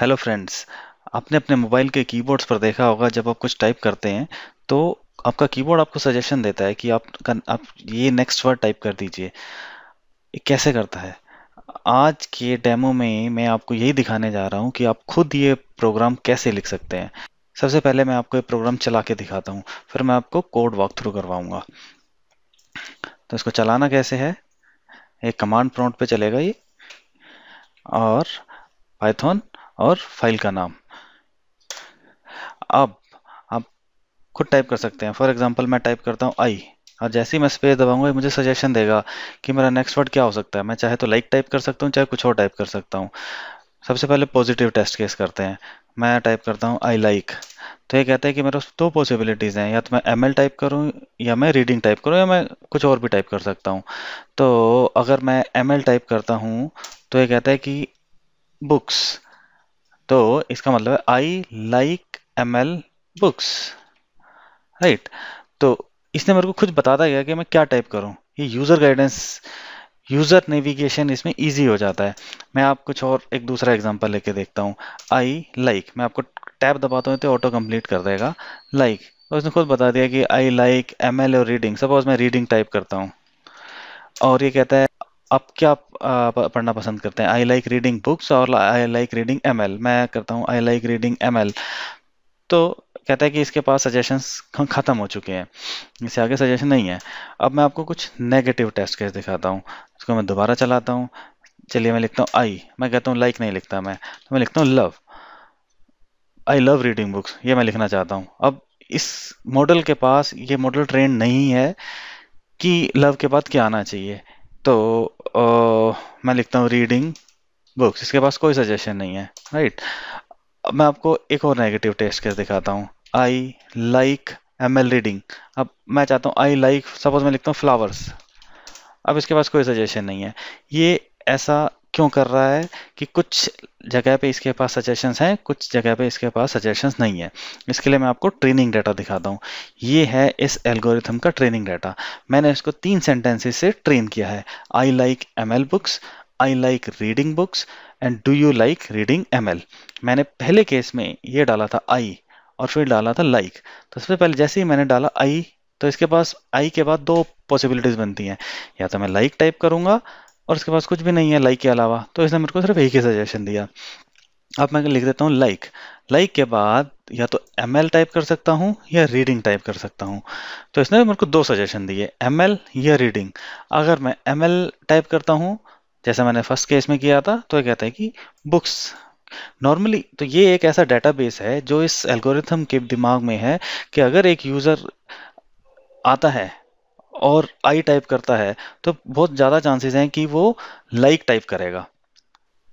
Hello friends आपने अपने mobile के कीबोर्ड्स पर देखा होगा जब आप कुछ टाइप करते हैं तो आपका कीबोर्ड आपको सजेशन देता है कि आप आप ये नेक्स्ट वर्ड टाइप कर दीजिए कैसे करता है आज के डेमो में मैं आपको यही दिखाने जा रहा हूँ कि आप खुद ये प्रोग्राम कैसे लिख सकते हैं सबसे पहले मैं आपको ये प्रोग्राम चला के दिखाता हूँ फिर मैं आपको कोड वॉक थ्रू करवाऊँगा तो इसको चलाना कैसे है एक कमांड प्रोट पे चलेगा ये और पाइथन और फाइल का नाम अब आप खुद टाइप कर सकते हैं फॉर एग्जाम्पल मैं टाइप करता हूँ आई और जैसे ही मैं स्पेस दबाऊंगा मुझे सजेशन देगा कि मेरा नेक्स्ट वर्ड क्या हो सकता है मैं चाहे तो लाइक टाइप कर सकता हूँ चाहे कुछ और टाइप कर सकता हूँ सबसे पहले पॉजिटिव टेस्ट केस करते हैं मैं टाइप करता हूँ आई लाइक तो ये कहता है कि मेरे दो पॉसिबिलिटीज़ हैं या तो मैं एम टाइप करूँ या मैं रीडिंग टाइप करूँ या मैं कुछ और भी टाइप कर सकता हूँ तो अगर मैं एम टाइप करता हूँ तो ये कहता है कि बुक्स तो इसका मतलब है I like M L books right तो इसने मेरे को खुद बताता गया कि मैं क्या टाइप करूं ये यूज़र गाइडेंस यूज़र नेविगेशन इसमें इजी हो जाता है मैं आप कुछ और एक दूसरा एग्जांपल लेके देखता हूं आई लाइक मैं आपको टैब दबाता हूं तो ऑटो कंप्लीट कर देगा लाइक like. और तो उसने खुद बता दिया कि आई लाइक एम एल और रीडिंग सपोज मैं रीडिंग टाइप करता हूँ और ये कहता है आप क्या पढ़ना पसंद करते हैं आई लाइक रीडिंग बुक्स और आई लाइक रीडिंग एम मैं करता हूँ आई लाइक रीडिंग एम तो कहता है कि इसके पास सजेशंस ख़त्म हो चुके हैं इससे आगे सजेशन नहीं है अब मैं आपको कुछ नेगेटिव टेस्ट केस दिखाता हूँ इसको मैं दोबारा चलाता हूँ चलिए मैं लिखता हूँ आई मैं कहता हूँ लाइक नहीं लिखता मैं तो मैं लिखता हूँ love I love reading books ये मैं लिखना चाहता हूँ अब इस मॉडल के पास ये मॉडल ट्रेंड नहीं है कि लव के बाद क्या आना चाहिए तो आ, मैं लिखता हूँ रीडिंग बुक्स इसके पास कोई सजेशन नहीं है राइट अब मैं आपको एक और नेगेटिव टेस्ट कर दिखाता हूँ I like M L reading अब मैं चाहता हूँ आई लाइक सपोज मैं लिखता हूँ फ्लावर्स अब इसके पास कोई सजेशन नहीं है ये ऐसा क्यों कर रहा है कि कुछ जगह पे इसके पास सजेशंस हैं कुछ जगह पे इसके पास सजेशंस नहीं है इसके लिए मैं आपको ट्रेनिंग डाटा दिखाता हूँ ये है इस एल्गोरिथम का ट्रेनिंग डाटा मैंने इसको तीन सेंटेंसेस से ट्रेन किया है I like M books I like reading books and do you like reading M मैंने पहले केस में ये डाला था आई और फिर डाला था लाइक like. तो सबसे पहले जैसे ही मैंने डाला आई तो इसके पास आई के बाद दो पॉसिबिलिटीज़ बनती हैं या तो मैं लाइक like टाइप करूंगा और उसके पास कुछ भी नहीं है लाइक के अलावा तो इसने मेरे को सिर्फ एक ही सजेशन दिया अब मैं लिख देता हूँ लाइक लाइक के बाद या तो एम टाइप कर सकता हूँ या रीडिंग टाइप कर सकता हूँ तो इसने मेरे को दो सजेशन दिए एम या रीडिंग अगर मैं एम टाइप करता हूँ जैसे मैंने फर्स्ट केस में किया था तो यह कहता है कि बुक्स नॉर्मली तो ये एक ऐसा डेटाबेस है जो इस एल्गोरिथम के दिमाग में है कि अगर एक यूज़र आता है और आई टाइप करता है तो बहुत ज़्यादा चांसेस हैं कि वो लाइक like टाइप करेगा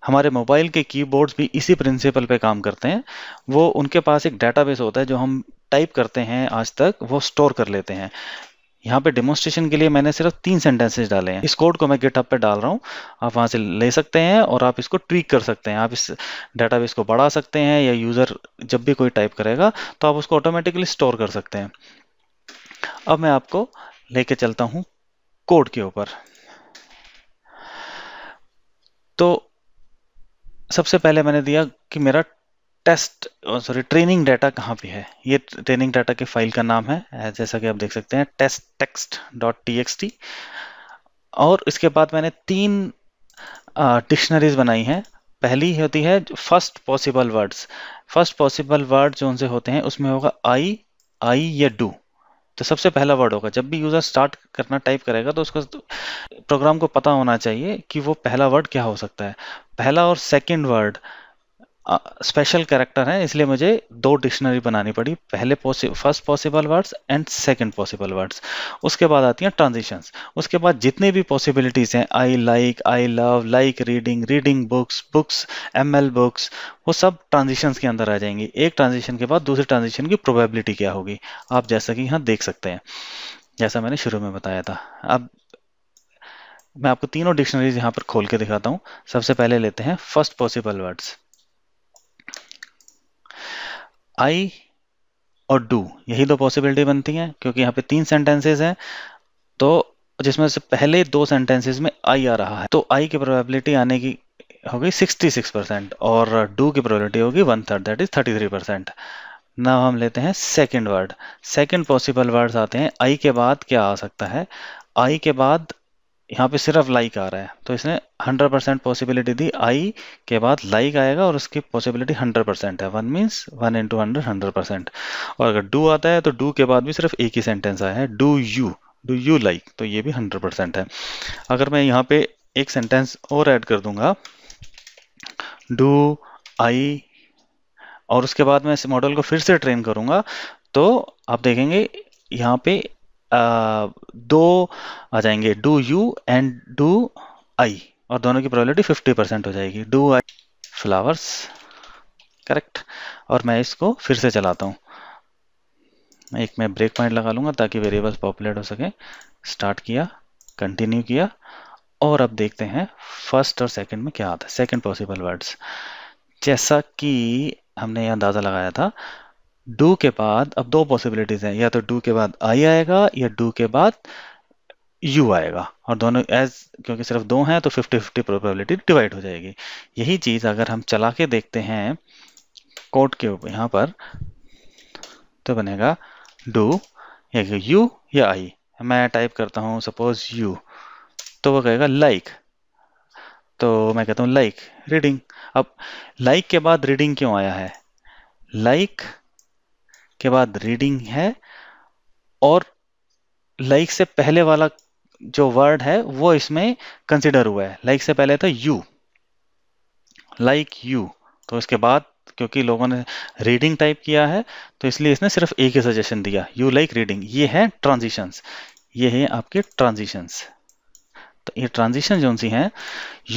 हमारे मोबाइल के कीबोर्ड्स भी इसी प्रिंसिपल पे काम करते हैं वो उनके पास एक डेटाबेस होता है जो हम टाइप करते हैं आज तक वो स्टोर कर लेते हैं यहाँ पे डेमोस्ट्रेशन के लिए मैंने सिर्फ तीन सेंटेंसेज डाले हैं इस कोड को मैं गिटअप पे डाल रहा हूँ आप वहाँ से ले सकते हैं और आप इसको ट्वीक कर सकते हैं आप इस डेटाबेस को बढ़ा सकते हैं या यूज़र जब भी कोई टाइप करेगा तो आप उसको ऑटोमेटिकली स्टोर कर सकते हैं अब मैं आपको लेके चलता हूं कोड के ऊपर तो सबसे पहले मैंने दिया कि मेरा टेस्ट सॉरी ट्रेनिंग डाटा कहाँ पे है ये ट्रेनिंग डाटा के फाइल का नाम है जैसा कि आप देख सकते हैं टेस्ट टेक्स्ट डॉट टी और इसके बाद मैंने तीन डिक्शनरीज बनाई हैं पहली होती है first possible words first possible word जो उनसे होते हैं उसमें होगा आई आई या डू तो सबसे पहला वर्ड होगा जब भी यूज़र स्टार्ट करना टाइप करेगा तो उसका प्रोग्राम को पता होना चाहिए कि वो पहला वर्ड क्या हो सकता है पहला और सेकेंड वर्ड स्पेशल कैरेक्टर है इसलिए मुझे दो डिक्शनरी बनानी पड़ी पहले first possible words and second possible words उसके बाद आती हैं ट्रांजिशंस उसके बाद जितनी भी पॉसिबिलिटीज़ हैं I like I love like reading reading books books M L books वो सब ट्रांजिशंस के अंदर आ जाएंगी एक ट्रांजिशन के बाद दूसरे ट्रांजिशन की प्रोबेबिलिटी क्या होगी आप जैसा कि यहाँ देख सकते हैं जैसा मैंने शुरू में बताया था अब मैं आपको तीनों डिक्शनरीज यहाँ पर खोल के दिखाता हूँ सबसे पहले लेते हैं फर्स्ट पॉसिबल वर्ड्स आई और डू यही दो पॉसिबिलिटी बनती हैं क्योंकि यहाँ पे तीन सेंटेंसेस हैं तो जिसमें से पहले दो सेंटेंसेस में आई आ रहा है तो आई की प्रोबेबिलिटी आने की होगी 66 परसेंट और डू की प्रोबेबिलिटी होगी one third that is 33 percent now हम लेते हैं second word second possible words आते हैं आई के बाद क्या आ सकता है आई के बाद यहाँ पे सिर्फ लाइक आ रहा है तो इसने 100 परसेंट पॉसिबिलिटी दी आई के बाद लाइक आएगा और उसकी पॉसिबिलिटी 100 परसेंट है one means one into hundred hundred percent और अगर डू आता है तो डू के बाद भी सिर्फ एक ही सेंटेंस आया है do you do you like तो ये भी हंड्रेड परसेंट है अगर मैं यहाँ पे एक सेंटेंस और ऐड कर दूंगा डू आई और उसके बाद मैं इस मॉडल को फिर से ट्रेन करूंगा तो आप देखेंगे यहाँ पे दो आ जाएंगे do you and do I और दोनों की प्रोबेबिलिटी फिफ्टी परसेंट हो जाएगी डू आई फ्लावर्स करेक्ट और मैं इसको फिर से चलाता हूँ एक मैं ब्रेक पॉइंट लगा लूँगा ताकि वेरिएबल्स पॉपुलेट हो सके स्टार्ट किया कंटिन्यू किया और अब देखते हैं फर्स्ट और सेकंड में क्या आता है सेकंड पॉसिबल वर्ड्स जैसा कि हमने यह अंदाज़ा लगाया था डू के बाद अब दो पॉसिबिलिटीज हैं या तो डू के बाद आई आएगा या डू के बाद यू आएगा और दोनों एज क्योंकि सिर्फ दो हैं तो फिफ्टी फिफ्टी प्रोबेबिलिटी डिवाइड हो जाएगी यही चीज़ अगर हम चला के देखते हैं कोड के ऊपर यहाँ पर तो बनेगा डू या यू या आई मैं टाइप करता हूँ सपोज यू तो वो कहेगा लाइक like. तो मैं कहता हूँ लाइक रीडिंग अब लाइक like के बाद रीडिंग क्यों आया है लाइक like उसके बाद रीडिंग है और लाइक से पहले वाला जो वर्ड है वो इसमें कंसिडर हुआ है लाइक से पहले था यू लाइक यू तो इसके बाद क्योंकि लोगों ने रीडिंग टाइप किया है तो इसलिए इसने सिर्फ एक ही सजेशन दिया यू लाइक रीडिंग ये है ट्रांजिशंस ये है आपके ट्रांजिशंस तो ये ट्रांजिशन जो सी हैं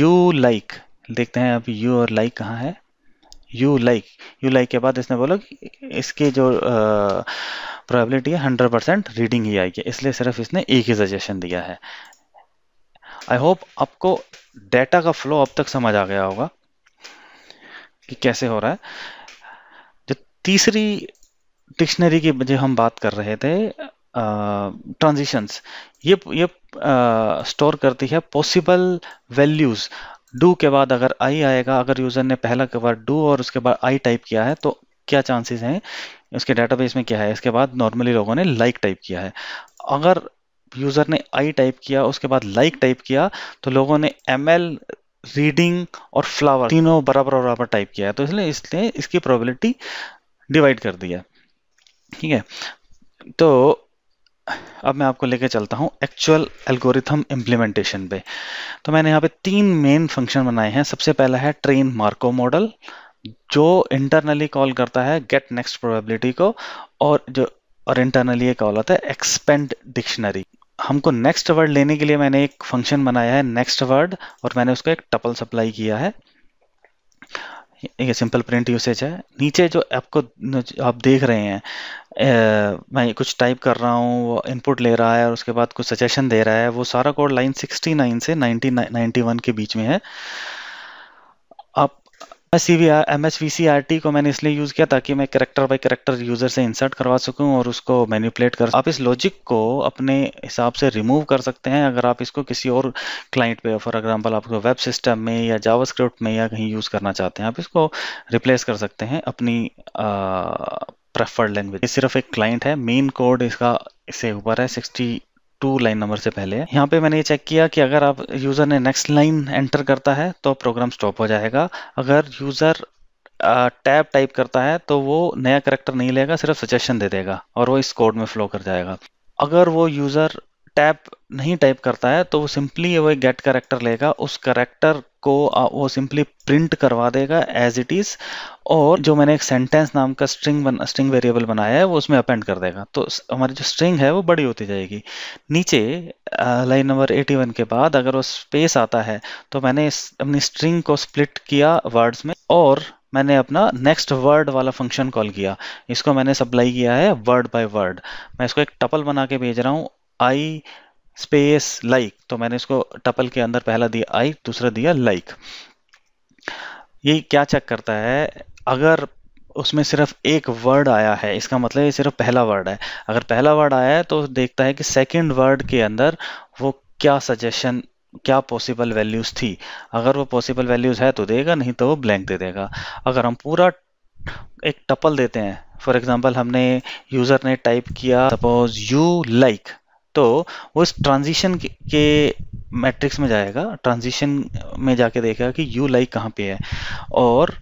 यू लाइक देखते हैं अब यू और लाइक like कहाँ है यू लाइक यू लाइक के बाद इसने बोला कि जो प्रोबेबिलिटी है हंड्रेड परसेंट रीडिंग ही आएगी इसलिए सिर्फ इसने एक ही सजेशन दिया है आई होप आपको डेटा का फ्लो अब तक समझ आ गया होगा कि कैसे हो रहा है जो तीसरी डिक्शनरी की जो हम बात कर रहे थे ट्रांजिशंस ये ये स्टोर करती है पॉसिबल वैल्यूज़ डू के बाद अगर आई आएगा अगर यूज़र ने पहला कवर डू और उसके बाद आई टाइप किया है तो क्या चांसेस हैं उसके डेटाबेस में क्या है इसके बाद नॉर्मली लोगों ने लाइक like टाइप किया है अगर यूज़र ने आई टाइप किया उसके बाद लाइक like टाइप किया तो लोगों ने एम रीडिंग और फ्लावर तीनों बराबर बराबर टाइप किया है तो इसलिए इसलिए इसकी प्रोबेबिलिटी डिवाइड कर दी है ठीक है तो अब मैं आपको लेके चलता हूँ एक्चुअल एल्गोरिथम इम्प्लीमेंटेशन पे तो मैंने यहाँ पे तीन मेन फंक्शन बनाए हैं सबसे पहला है ट्रेन मार्को मॉडल जो इंटरनली कॉल करता है गेट नेक्स्ट प्रोबेबिलिटी को और जो और इंटरनली ये कॉल होता है एक्सपेंड डिक्शनरी हमको नेक्स्ट वर्ड लेने के लिए मैंने एक फंक्शन बनाया है नेक्स्ट वर्ड और मैंने उसको एक टपल सप्लाई किया है ये सिंपल प्रिंट यूसेज है नीचे जो आपको आप देख रहे हैं आ, मैं कुछ टाइप कर रहा हूँ वो इनपुट ले रहा है और उसके बाद कुछ सजेशन दे रहा है वो सारा कोड लाइन 69 से 90 91 के बीच में है M S V C R T को मैंने इसलिए यूज़ किया ताकि मैं करेक्टर बाई करेक्टर यूज़र से इंसर्ट करवा सकूं और उसको मैनिपुलेट कर आप इस लॉजिक को अपने हिसाब से रिमूव कर सकते हैं अगर आप इसको किसी और क्लाइंट पे फॉर एग्जांपल आपको वेब सिस्टम में या जावास्क्रिप्ट में या कहीं यूज़ करना चाहते हैं आप इसको रिप्लेस कर सकते हैं अपनी प्रेफर्ड लैंग्वेज ये सिर्फ एक क्लाइंट है मेन कोड इसका इससे ऊपर है सिक्सटी टू लाइन नंबर से पहले यहाँ पे मैंने ये चेक किया कि अगर आप यूज़र ने नेक्स्ट लाइन एंटर करता है तो प्रोग्राम स्टॉप हो जाएगा अगर यूज़र टैब टाइप करता है तो वो नया करेक्टर नहीं लेगा सिर्फ सजेशन दे देगा और वो इस कोड में फ्लो कर जाएगा अगर वो यूज़र टैप नहीं टाइप करता है तो वो सिंपली वो एक गेट करेक्टर लेगा उस करेक्टर को वो सिंपली प्रिंट करवा देगा एज इट इज़ और जो मैंने एक सेंटेंस नाम का स्ट्रिंग बन स्ट्रिंग वेरिएबल बनाया है वो उसमें अपेंड कर देगा तो हमारी जो स्ट्रिंग है वो बड़ी होती जाएगी नीचे लाइन नंबर 81 के बाद अगर वो स्पेस आता है तो मैंने अपनी स्ट्रिंग को स्प्लिट किया वर्ड्स में और मैंने अपना नेक्स्ट वर्ड वाला फंक्शन कॉल किया इसको मैंने सप्लाई किया है वर्ड बाय वर्ड मैं इसको एक टपल बना के भेज रहा हूँ आई स्पेस लाइक तो मैंने इसको टपल के अंदर पहला दिया आई दूसरा दिया लाइक ये क्या चेक करता है अगर उसमें सिर्फ एक वर्ड आया है इसका मतलब ये सिर्फ पहला वर्ड है अगर पहला वर्ड आया है तो देखता है कि सेकंड वर्ड के अंदर वो क्या सजेशन क्या पॉसिबल वैल्यूज़ थी अगर वो पॉसिबल वैल्यूज़ है तो देगा नहीं तो वो ब्लैंक दे देगा अगर हम पूरा एक टपल देते हैं फॉर एग्जाम्पल हमने यूज़र ने टाइप किया सपोज यू लाइक तो उस ट्रांजिशन के मैट्रिक्स में जाएगा ट्रांजिशन में जाके देखेगा कि यू लाइक कहाँ पे है और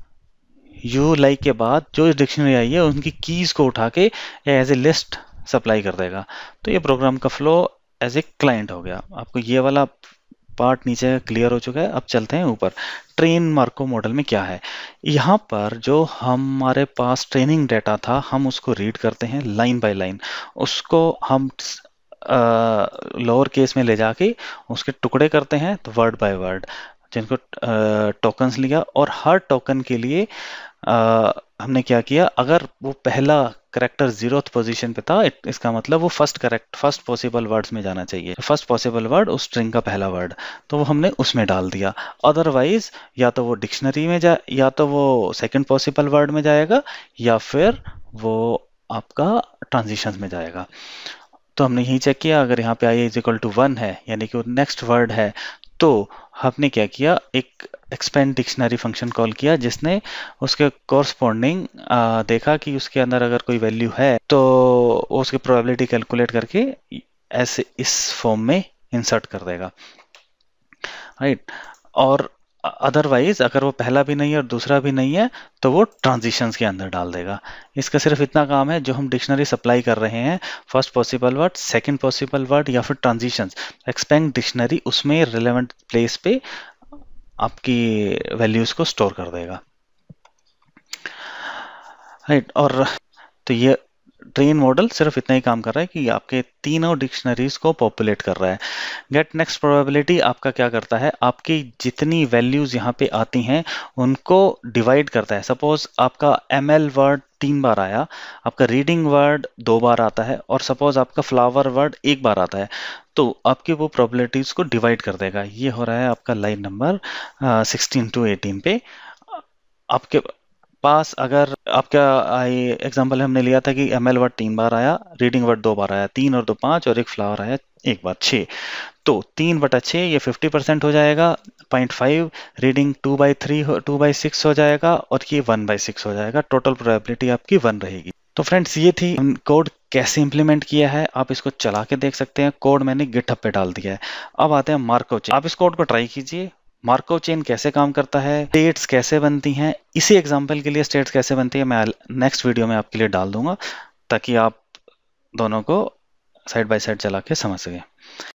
यू लाइक के बाद जो डिक्शनरी आई है उनकी कीज़ को उठा के एज ए लिस्ट सप्लाई कर देगा तो ये प्रोग्राम का फ्लो एज ए क्लाइंट हो गया आपको ये वाला पार्ट नीचे क्लियर हो चुका है अब चलते हैं ऊपर ट्रेन मार्को मॉडल में क्या है यहाँ पर जो हमारे पास ट्रेनिंग डेटा था हम उसको रीड करते हैं लाइन बाय लाइन उसको हम लोअर केस में ले जाके उसके टुकड़े करते हैं तो वर्ड बाय वर्ड जिनको टोकन्स लिया और हर टोकन के लिए आ, हमने क्या किया अगर वो पहला करेक्टर जीरो पोजीशन पे था इसका मतलब वो first correct first possible words में जाना चाहिए फर्स्ट पॉसिबल वर्ड उस स्ट्रिंग का पहला वर्ड तो वो हमने उसमें डाल दिया अदरवाइज या तो वो डिक्शनरी में जा या तो वो सेकंड पॉसिबल वर्ड में जाएगा या फिर वो आपका ट्रांजिशन में जाएगा तो हमने यही चेक किया अगर यहाँ पे I is equal to one है यानी कि वो नेक्स्ट वर्ड है तो हमने क्या किया एक एक्सपेंड डिक्शनरी फंक्शन कॉल किया जिसने उसके कॉरस्पॉन्डिंग देखा कि उसके अंदर अगर कोई वैल्यू है तो उसकी प्रोबेबिलिटी कैलकुलेट करके ऐसे इस फॉर्म में इंसर्ट कर देगा राइट right? और अदरवाइज अगर वो पहला भी नहीं है और दूसरा भी नहीं है तो वो ट्रांजिशंस के अंदर डाल देगा इसका सिर्फ इतना काम है जो हम डिक्शनरी सप्लाई कर रहे हैं first possible word second possible word या फिर ट्रांजिशंस एक्सपेंड डिक्शनरी उसमें रिलेवेंट प्लेस पे आपकी वैल्यूज को स्टोर कर देगा राइट और तो ये ट्रेन मॉडल सिर्फ इतना ही काम कर रहा है कि आपके तीनों डिक्शनरीज को पॉपुलेट कर रहा है गेट नेक्स्ट प्रोबेबिलिटी आपका क्या करता है आपकी जितनी वैल्यूज़ यहाँ पे आती हैं उनको डिवाइड करता है सपोज आपका एम वर्ड तीन बार आया आपका रीडिंग वर्ड दो बार आता है और सपोज आपका फ्लावर वर्ड एक बार आता है तो आपकी वो प्रॉबिलिटीज़ को डिवाइड कर देगा ये हो रहा है आपका line number sixteen to eighteen पे आपके पास अगर आपका आई एग्जाम्पल हमने लिया था कि एम एल वर्ड तीन बार आया रीडिंग वर्ड दो बार आया तीन और दो पांच और एक फ्लावर आया एक बार छः तो तीन बटा छः ये फिफ्टी परसेंट हो जाएगा point five reading two by three two by six हो जाएगा और ये वन बाई सिक्स हो जाएगा टोटल प्रोबेबिलिटी आपकी वन रहेगी तो फ्रेंड्स ये थी कोड कैसे इंप्लीमेंट किया है आप इसको चला के देख सकते हैं कोड मैंने गिटअप पे डाल दिया है अब आते हैं मार्को चेन आप इस कोड को ट्राई कीजिए मार्कोव चेन कैसे काम करता है स्टेट्स कैसे बनती हैं इसी एग्जाम्पल के लिए स्टेट्स कैसे बनती है मैं नेक्स्ट वीडियो में आपके लिए डाल दूंगा ताकि आप दोनों को साइड बाय साइड चला के समझ सकें